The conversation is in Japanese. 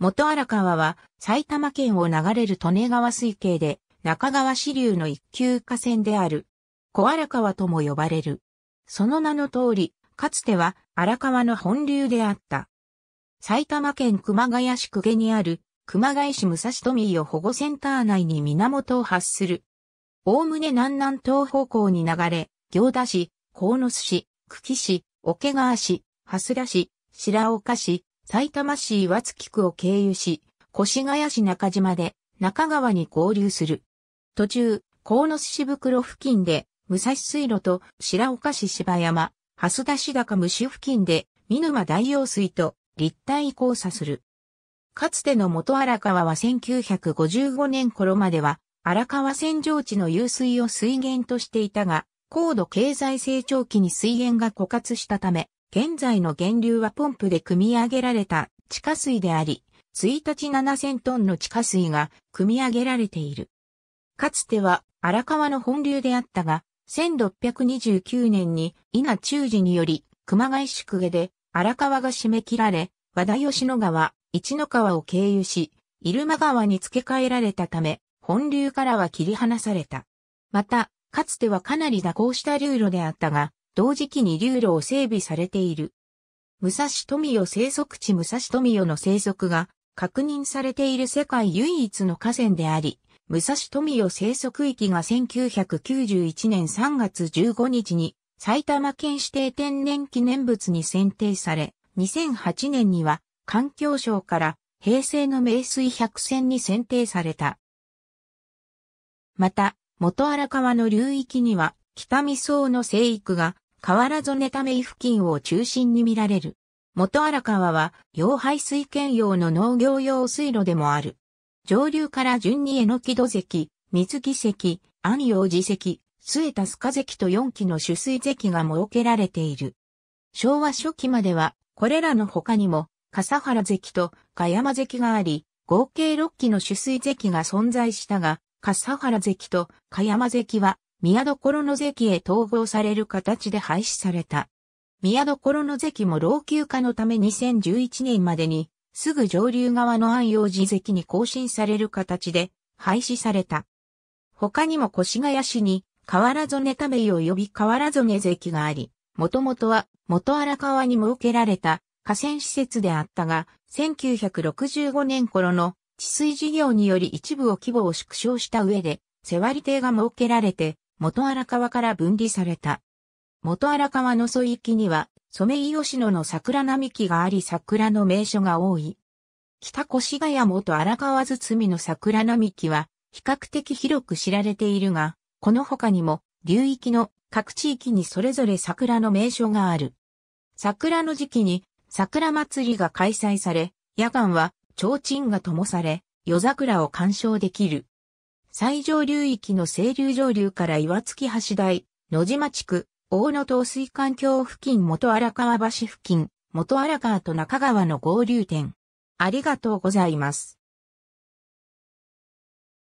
元荒川は埼玉県を流れる利根川水系で中川支流の一級河川である小荒川とも呼ばれる。その名の通り、かつては荒川の本流であった。埼玉県熊谷市区下にある熊谷市武蔵富井を保護センター内に源を発する。おおむね南南東方向に流れ、行田市、鴻巣市、久喜市、桶川市、蓮田市、白岡市、埼玉市岩月区を経由し、越谷市中島で中川に合流する。途中、鴻巣市袋付近で、武蔵水路と白岡市芝山、蓮田市高虫付近で、見沼大用水と立体交差する。かつての元荒川は1955年頃までは、荒川洗浄地の湧水を水源としていたが、高度経済成長期に水源が枯渇したため、現在の源流はポンプで組み上げられた地下水であり、1日7000トンの地下水が組み上げられている。かつては荒川の本流であったが、1629年に稲中寺により熊谷宿下で荒川が締め切られ、和田吉野川、一の川を経由し、入間川に付け替えられたため、本流からは切り離された。また、かつてはかなり蛇行した流路であったが、同時期に流路を整備されている。武蔵富代生息地武蔵富代の生息が確認されている世界唯一の河川であり、武蔵富代生息域が1991年3月15日に埼玉県指定天然記念物に選定され、2008年には環境省から平成の名水百選に選定された。また、元荒川の流域には北見草の生育が河原曽根ため付近を中心に見られる。元荒川は、洋排水兼用の農業用水路でもある。上流から順に榎木戸関、水木関、安陽寺関、末田須賀関と4基の取水関が設けられている。昭和初期までは、これらの他にも、笠原関と賀山関があり、合計6基の取水関が存在したが、笠原関と賀山関は宮所の関へ統合される形で廃止された。宮所の関も老朽化のため2011年までに、すぐ上流側の安養寺関に更新される形で廃止された。他にも越谷市に、河原曽根ためを呼び河原曽根関があり、もともとは元荒川に設けられた河川施設であったが、1965年頃の治水事業により一部を規模を縮小した上で、世割亭が設けられて、元荒川から分離された。元荒川のい域には、ソメイヨシノの桜並木があり桜の名所が多い。北越谷元荒川堤の桜並木は、比較的広く知られているが、この他にも、流域の各地域にそれぞれ桜の名所がある。桜の時期に桜祭りが開催され、夜間は提灯が灯され、夜桜を鑑賞できる。最上流域の清流上流から岩月橋台、野島地区、大野東水環境付近元荒川橋付近、元荒川と中川の合流点。ありがとうございます。